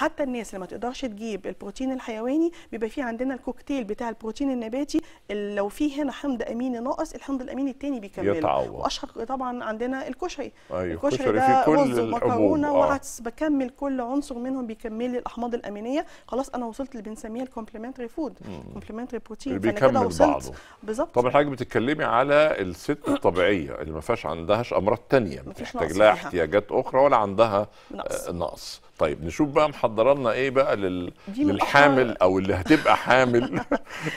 حتى الناس اللي ما تقدرش تجيب البروتين الحيواني بيبقى في عندنا الكوكتيل بتاع البروتين النباتي اللي لو في هنا حمض اميني ناقص الحمض الاميني الثاني بيكمله واشهر طبعا عندنا الكشري أيوه. الكشري ده رز ومكرونه آه. وعدس بكمل كل عنصر منهم بيكمل الاحماض الامينيه خلاص انا وصلت اللي بنسميها الكومبلمنتري فود كومبلمنتري بروتين فانا كده وصلت بالظبط طب حضرتك بتتكلمي على الست الطبيعيه اللي ما فيهاش عندهاش امراض ثانيه بتحتاج لها احتياجات اخرى ولا عندها نقص, آه، نقص. طيب نشوف بقى محضرالنا ايه بقى لل... للحامل او اللي هتبقى حامل من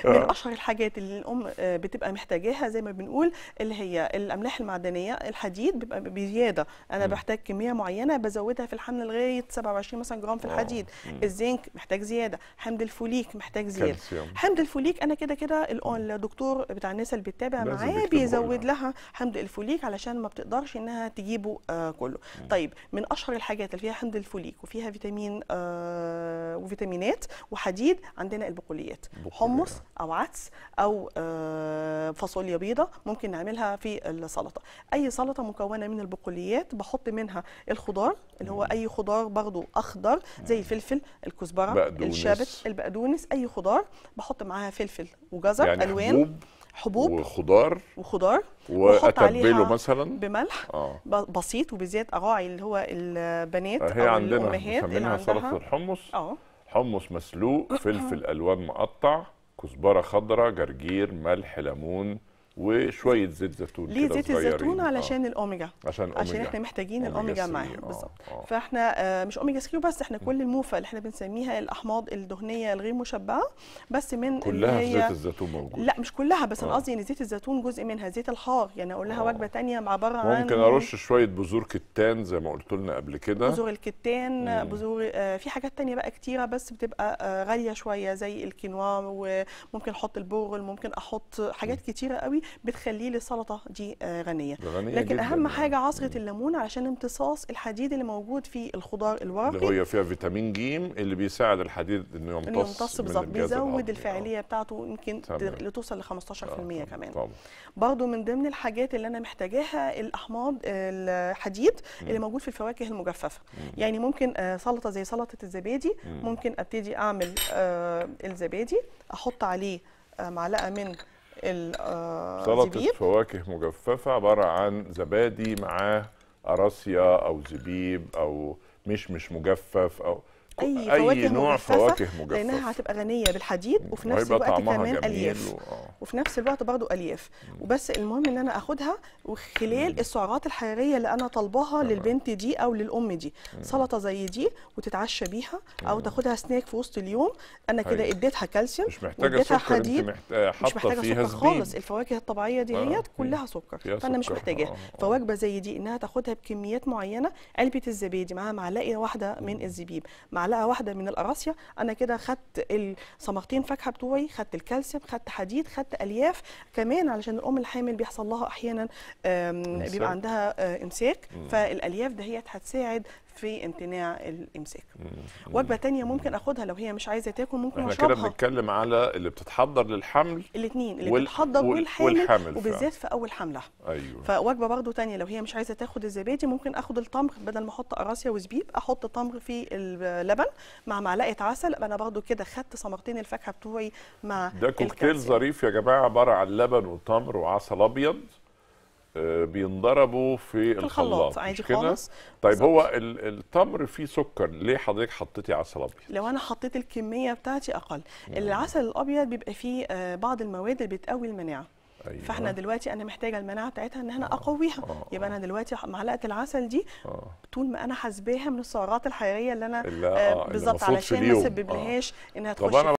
آه. اشهر الحاجات اللي الام آه، بتبقى محتاجاها زي ما بنقول اللي هي الاملاح المعدنيه الحديد بيبقى بزياده انا م. بحتاج كميه معينه بزودها في الحمل لغايه 27 مثلا جرام في آه. الحديد م. الزنك محتاج زياده حمض الفوليك محتاج زياده حمض الفوليك انا كده كده الدكتور بتاع الناس اللي بيتابع معاه بيزود لها حمض الفوليك علشان ما بتقدرش انها تجيبه آه كله م. طيب من اشهر الحاجات اللي فيها حمض الفوليك وفي فيها فيتامين آه وفيتامينات وحديد عندنا البقوليات حمص او عدس او آه فاصوليا بيضاء ممكن نعملها في السلطه اي سلطه مكونه من البقوليات بحط منها الخضار اللي هو اي خضار برضو اخضر زي الفلفل الكزبره الشابت البقدونس اي خضار بحط معاها فلفل وجزر يعني الوان حبوب حبوب وخضار وخضار واتبله مثلا بملح آه. بسيط وبزيت اراعي اللي هو البنات آه، هي او عندنا الامهات اللي عندها سلطه الحمص اه حمص مسلوق آه. فلفل الوان مقطع كزبره خضراء جرجير ملح ليمون وشويه زيت زيتون ليه زيت الزيتون آه. علشان آه. الاوميجا عشان الأوميجا. عشان احنا محتاجين الاوميجا معاه آه. بالظبط آه. فاحنا آه مش اوميجا 3 بس احنا كل الموفا اللي احنا بنسميها الاحماض الدهنيه الغير مشبعه بس من كلها في زيت الزيتون موجود لا مش كلها بس آه. انا قصدي ان زيت الزيتون جزء منها زيت الحار يعني اقول لها آه. وجبه ثانيه مع بره عن ممكن ارش شويه بذور كتان زي ما قلت لنا قبل كده بذور الكتان بذور آه في حاجات ثانيه بقى كتيره بس بتبقى آه غاليه شويه زي الكينوا وممكن احط البرغل ممكن احط حاجات كتيره قوي بتخليه للسلطه دي آه، غنيه, غنية لكن جداً. اهم يعني. حاجه عصره الليمون علشان امتصاص الحديد اللي موجود في الخضار الورقي اللي هي فيها فيتامين ج اللي بيساعد الحديد انه يمتص انه يمتص بالظبط بيزود الفاعليه آه. بتاعته يمكن لتوصل ل 15% آه. كمان طبعا. من ضمن الحاجات اللي انا محتاجاها الاحماض الحديد مم. اللي موجود في الفواكه المجففه مم. يعني ممكن آه، سلطه زي سلطه الزبادي مم. ممكن ابتدي اعمل الزبادي احط عليه معلقه من آه، سلطه فواكه مجففه عباره عن زبادي معاه اراسيا او زبيب او مشمش مش مجفف او اي, أي فواكه نوع مجففة فواكه مجففه لانها هتبقى غنيه بالحديد وفي نفس الوقت كمان الياف و... آه. وفي نفس الوقت برضو الياف وبس المهم ان انا اخدها وخلال السعرات الحراريه اللي انا طالباها للبنت دي او للام دي سلطه زي دي وتتعشى بيها او تاخدها سناك في وسط اليوم انا كده اديتها كالسيوم مش محتاجه سكر حديد مش محتاجه سكر خالص الفواكه الطبيعيه دي آه، هي كلها سكر فانا مش محتاجاها آه، آه. فوجبه زي دي انها تاخدها بكميات معينه علبه الزبادي معاها معلقه واحده من الزبيب معلقه واحده من القراصيه انا كده خدت الصمغتين فاكهه بتوعي خدت الكالسيوم خدت حديد خدت الياف كمان علشان الام الحامل بيحصل لها احيانا بيبقى عندها آه، امساك فالالياف دهيت هتساعد في امتناع الامساك وجبه تانية ممكن اخدها لو هي مش عايزه تاكل ممكن اشربها احنا كده بنتكلم على اللي بتتحضر للحمل الاثنين اللي وال... بتتحضر وال... والحامل, والحامل وبالذات في اول حملها ايوه فوجبه برضو تانية لو هي مش عايزه تاخد الزبادي ممكن اخد التمر بدل ما احط قراصيا وزبيب احط تمر في اللبن مع معلقه عسل انا برضو كده خدت ثمرتين الفاكهه بتوعي مع ده كوكتيل ظريف يا جماعه عباره عن لبن وتمر وعسل ابيض بينضربوا في الخلاط, الخلاط. عادي خالص طيب هو التمر فيه سكر ليه حضرتك حطيتي عسل ابيض لو انا حطيت الكميه بتاعتي اقل مم. العسل الابيض بيبقى فيه آه، بعض المواد اللي بتقوي المناعه أيوة. فاحنا دلوقتي انا محتاجه المناعه بتاعتها ان انا آه. اقويها آه. آه. يبقى انا دلوقتي معلقه العسل دي آه. طول ما انا حاسباها من السعرات الحراريه اللي انا آه, آه، بالظبط علشان ما اسببلهاش انها تخش